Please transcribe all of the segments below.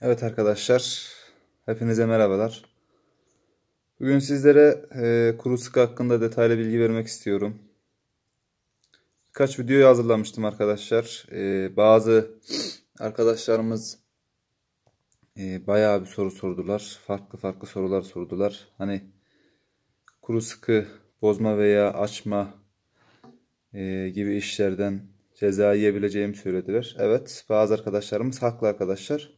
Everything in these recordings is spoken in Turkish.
Evet arkadaşlar, hepinize merhabalar. Bugün sizlere e, kuru sık hakkında detaylı bilgi vermek istiyorum. Birkaç video hazırlamıştım arkadaşlar. E, bazı arkadaşlarımız e, bayağı bir soru sordular. Farklı farklı sorular sordular. Hani kuru sıkı bozma veya açma e, gibi işlerden ceza yiyebileceğimi söylediler. Evet bazı arkadaşlarımız haklı arkadaşlar.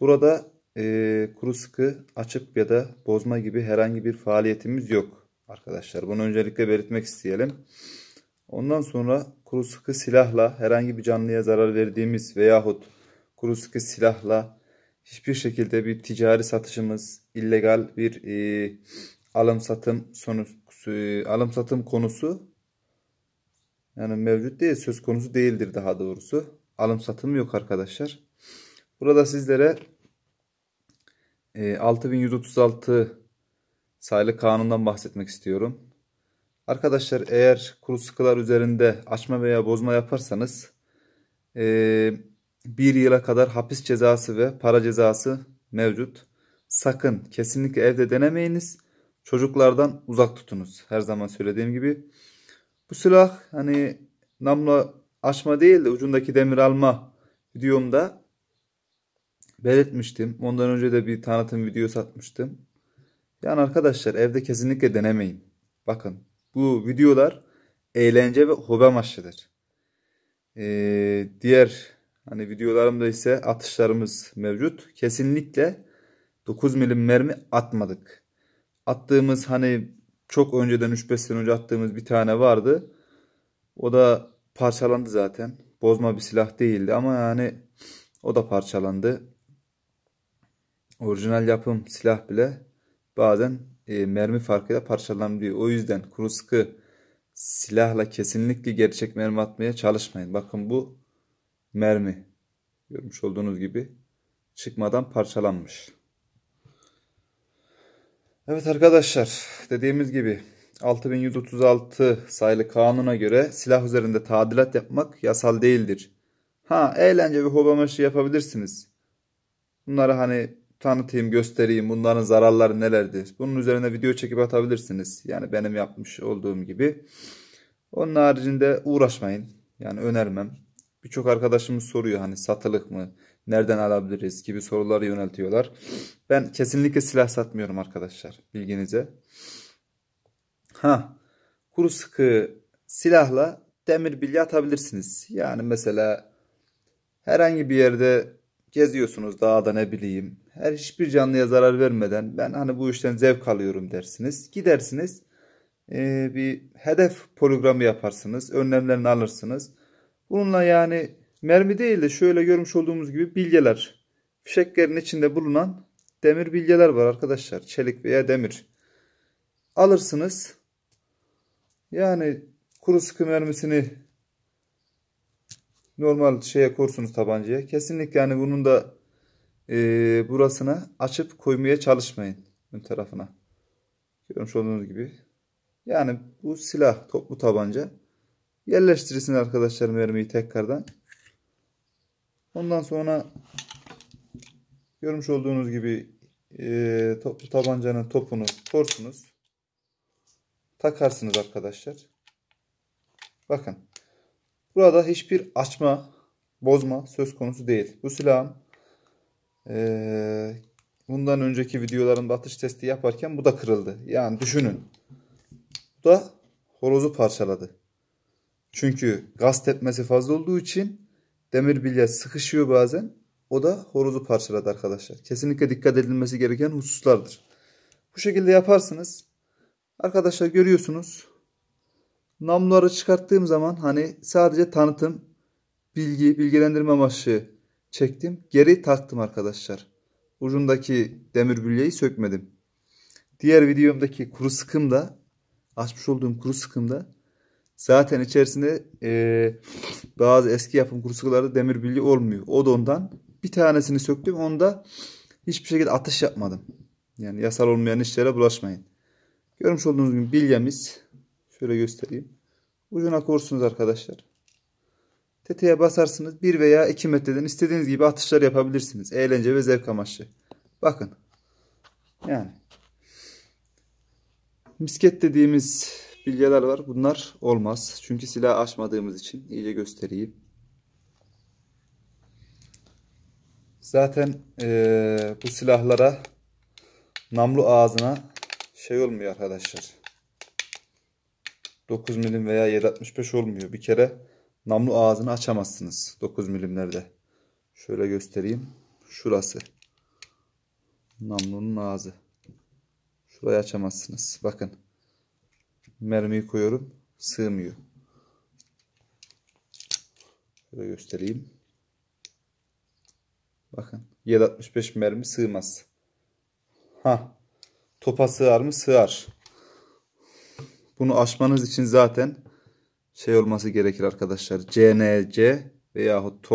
Burada e, kuru sıkı açıp ya da bozma gibi herhangi bir faaliyetimiz yok arkadaşlar. Bunu öncelikle belirtmek isteyelim. Ondan sonra kuru sıkı silahla herhangi bir canlıya zarar verdiğimiz veyahut kuru sıkı silahla hiçbir şekilde bir ticari satışımız, illegal bir e, alım satım sonuç e, alım satım konusu yani mevcut değil söz konusu değildir daha doğrusu. Alım satım yok arkadaşlar. Burada sizlere 6136 e, sayılı kanundan bahsetmek istiyorum. Arkadaşlar eğer kuru sıkılar üzerinde açma veya bozma yaparsanız e, bir yıla kadar hapis cezası ve para cezası mevcut. Sakın kesinlikle evde denemeyiniz. Çocuklardan uzak tutunuz. Her zaman söylediğim gibi. Bu silah hani namla açma değil de ucundaki demir alma videomda belirtmiştim. Ondan önce de bir tanıtım videosu atmıştım. Yani arkadaşlar evde kesinlikle denemeyin. Bakın bu videolar eğlence ve hobi amaçlıdır. Ee, diğer hani videolarımda ise atışlarımız mevcut. Kesinlikle 9 milim mermi atmadık. Attığımız hani çok önceden 3-5 sene önce attığımız bir tane vardı. O da parçalandı zaten. Bozma bir silah değildi ama yani o da parçalandı orijinal yapım silah bile bazen e, mermi farkıyla parçalanabiliyor. O yüzden kuru sıkı silahla kesinlikle gerçek mermi atmaya çalışmayın. Bakın bu mermi görmüş olduğunuz gibi çıkmadan parçalanmış. Evet arkadaşlar dediğimiz gibi 6136 sayılı kanuna göre silah üzerinde tadilat yapmak yasal değildir. Ha eğlence ve hobi amaçlı şey yapabilirsiniz. Bunları hani tanıtayım, göstereyim. Bunların zararları nelerdir? Bunun üzerine video çekip atabilirsiniz. Yani benim yapmış olduğum gibi. Onun haricinde uğraşmayın. Yani önermem. Birçok arkadaşımız soruyor hani satılık mı? Nereden alabiliriz gibi soruları yöneltiyorlar. Ben kesinlikle silah satmıyorum arkadaşlar. Bilginize. Ha, kuru sıkı silahla demir bilye atabilirsiniz. Yani mesela herhangi bir yerde geziyorsunuz dağda ne bileyim. Her hiçbir canlıya zarar vermeden ben hani bu işten zevk alıyorum dersiniz. Gidersiniz e, bir hedef programı yaparsınız. Önlemlerini alırsınız. Bununla yani mermi değil de şöyle görmüş olduğumuz gibi bilgeler, Fişeklerin içinde bulunan demir bilgeler var arkadaşlar. Çelik veya demir. Alırsınız. Yani kuru sıkı mermisini normal şeye korsunuz tabancaya. Kesinlikle yani bunun da e, burasını açıp koymaya çalışmayın ön tarafına. Görmüş olduğunuz gibi. Yani bu silah toplu tabanca. Yerleştirirsin arkadaşlar mermiyi tekrardan. Ondan sonra görmüş olduğunuz gibi e, toplu tabancanın topunu korsunuz. Takarsınız arkadaşlar. Bakın. Burada hiçbir açma, bozma söz konusu değil. Bu silahın e, bundan önceki videolarımda atış testi yaparken bu da kırıldı. Yani düşünün. Bu da horozu parçaladı. Çünkü gaz tepmesi fazla olduğu için demir bilye sıkışıyor bazen. O da horozu parçaladı arkadaşlar. Kesinlikle dikkat edilmesi gereken hususlardır. Bu şekilde yaparsınız. Arkadaşlar görüyorsunuz namluları çıkarttığım zaman hani sadece tanıtım, bilgi, bilgilendirme amaçlı çektim. Geri taktım arkadaşlar. Ucundaki demir bülyeyi sökmedim. Diğer videomdaki kuru sıkımda açmış olduğum kuru sıkımda zaten içerisinde e, bazı eski yapım kuru sıkılarda demir bilye olmuyor. O da ondan. Bir tanesini söktüm. Onda hiçbir şekilde atış yapmadım. Yani yasal olmayan işlere bulaşmayın. Görmüş olduğunuz gibi bilyemiz Şöyle göstereyim. Ucuna kursunuz arkadaşlar. Teteye basarsınız 1 veya 2 metreden istediğiniz gibi atışlar yapabilirsiniz. Eğlence ve zevk amaçlı. Bakın. Yani. Misket dediğimiz bilgeler var. Bunlar olmaz. Çünkü silah açmadığımız için iyice göstereyim. Zaten ee, bu silahlara namlu ağzına şey olmuyor arkadaşlar. 9 milim veya 7.65 olmuyor. Bir kere namlu ağzını açamazsınız 9 milimlerde. Şöyle göstereyim. Şurası. Namlunun ağzı. Şurayı açamazsınız. Bakın. Mermiyi koyuyorum. Sığmıyor. Şöyle göstereyim. Bakın. 7.65 mermi sığmaz. Ha. Topa sığar mı? Sığar. Bunu açmanız için zaten şey olması gerekir arkadaşlar. CNC veyahut tor